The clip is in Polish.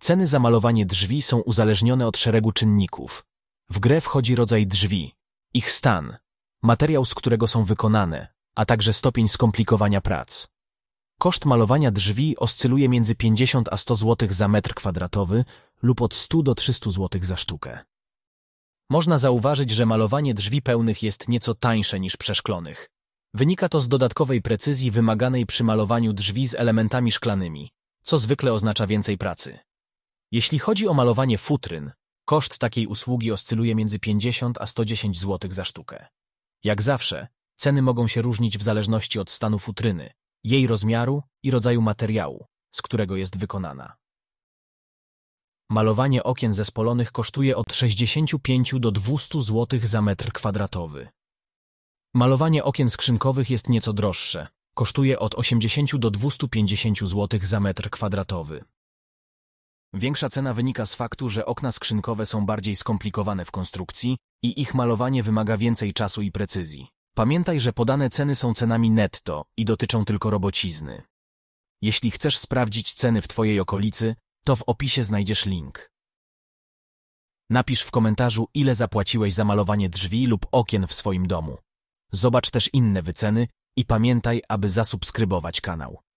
Ceny za malowanie drzwi są uzależnione od szeregu czynników. W grę wchodzi rodzaj drzwi, ich stan, materiał, z którego są wykonane, a także stopień skomplikowania prac. Koszt malowania drzwi oscyluje między 50 a 100 zł za metr kwadratowy lub od 100 do 300 zł za sztukę. Można zauważyć, że malowanie drzwi pełnych jest nieco tańsze niż przeszklonych. Wynika to z dodatkowej precyzji wymaganej przy malowaniu drzwi z elementami szklanymi, co zwykle oznacza więcej pracy. Jeśli chodzi o malowanie futryn, koszt takiej usługi oscyluje między 50 a 110 zł za sztukę. Jak zawsze, ceny mogą się różnić w zależności od stanu futryny, jej rozmiaru i rodzaju materiału, z którego jest wykonana. Malowanie okien zespolonych kosztuje od 65 do 200 zł za metr kwadratowy. Malowanie okien skrzynkowych jest nieco droższe. Kosztuje od 80 do 250 zł za metr kwadratowy. Większa cena wynika z faktu, że okna skrzynkowe są bardziej skomplikowane w konstrukcji i ich malowanie wymaga więcej czasu i precyzji. Pamiętaj, że podane ceny są cenami netto i dotyczą tylko robocizny. Jeśli chcesz sprawdzić ceny w Twojej okolicy, to w opisie znajdziesz link. Napisz w komentarzu, ile zapłaciłeś za malowanie drzwi lub okien w swoim domu. Zobacz też inne wyceny i pamiętaj, aby zasubskrybować kanał.